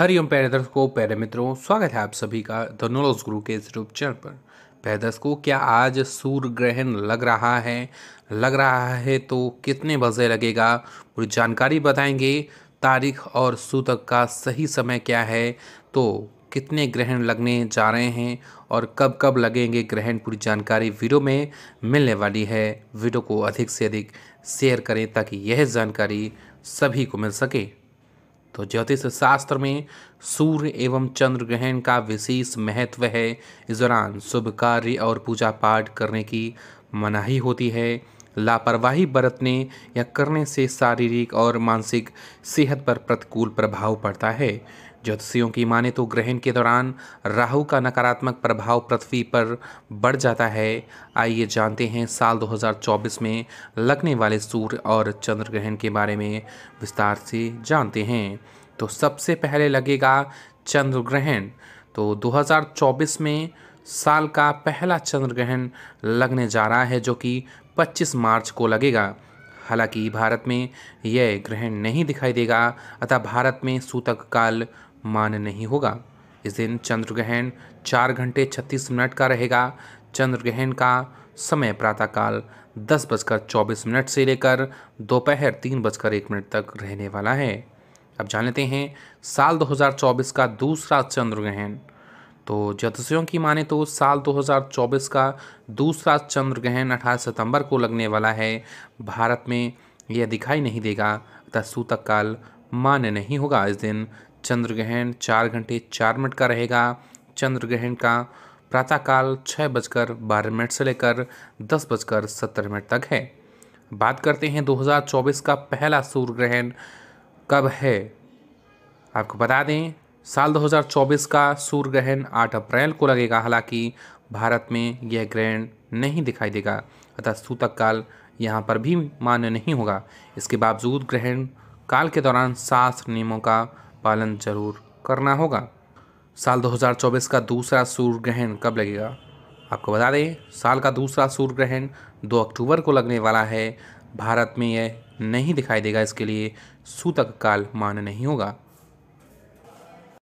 हरिओम प्यारे दर्शकों प्यारे मित्रों स्वागत है आप सभी का धनोलोस गुरु के इस रूप चैनल पर प्यारे दर्शकों क्या आज सूर्य ग्रहण लग रहा है लग रहा है तो कितने बजे लगेगा पूरी जानकारी बताएंगे तारीख और सूतक का सही समय क्या है तो कितने ग्रहण लगने जा रहे हैं और कब कब लगेंगे ग्रहण पूरी जानकारी वीडियो में मिलने वाली है वीडियो को अधिक से अधिक शेयर करें ताकि यह जानकारी सभी को मिल सके तो ज्योतिष शास्त्र में सूर्य एवं चंद्र ग्रहण का विशेष महत्व है इस दौरान शुभ कार्य और पूजा पाठ करने की मनाही होती है लापरवाही बरतने या करने से शारीरिक और मानसिक सेहत पर प्रतिकूल प्रभाव पड़ता है ज्योतिषियों की माने तो ग्रहण के दौरान राहु का नकारात्मक प्रभाव पृथ्वी पर बढ़ जाता है आइए जानते हैं साल 2024 में लगने वाले सूर्य और चंद्र ग्रहण के बारे में विस्तार से जानते हैं तो सबसे पहले लगेगा चंद्र ग्रहण तो 2024 में साल का पहला चंद्र ग्रहण लगने जा रहा है जो कि 25 मार्च को लगेगा हालांकि भारत में यह ग्रहण नहीं दिखाई देगा अतः भारत में सूतक काल मान नहीं होगा इस दिन चंद्र ग्रहण चार घंटे छत्तीस मिनट का रहेगा चंद्र ग्रहण का समय प्रातःकाल दस बजकर चौबीस मिनट से लेकर दोपहर तीन बजकर एक मिनट तक रहने वाला है अब जान लेते हैं साल 2024 का दूसरा चंद्र ग्रहण तो ज्योतिषियों की माने तो साल 2024 का दूसरा चंद्र ग्रहण अठारह सितंबर को लगने वाला है भारत में यह दिखाई नहीं देगा अतः सूतक काल मान्य नहीं होगा इस दिन चंद्र ग्रहण चार घंटे चार मिनट का रहेगा चंद्र ग्रहण का प्रातःकाल छः बजकर बारह मिनट से लेकर दस बजकर सत्तर मिनट तक है बात करते हैं 2024 का पहला सूर्य ग्रहण कब है आपको बता दें साल 2024 का सूर्य ग्रहण 8 अप्रैल को लगेगा हालांकि भारत में यह ग्रहण नहीं दिखाई देगा अतः सूतक काल यहाँ पर भी मान्य नहीं होगा इसके बावजूद ग्रहण काल के दौरान शास्त्र नियमों का पालन जरूर करना होगा साल 2024 का दूसरा सूर्य ग्रहण कब लगेगा आपको बता दें साल का दूसरा सूर्य ग्रहण 2 अक्टूबर को लगने वाला है भारत में यह नहीं दिखाई देगा इसके लिए सूतक काल मान नहीं होगा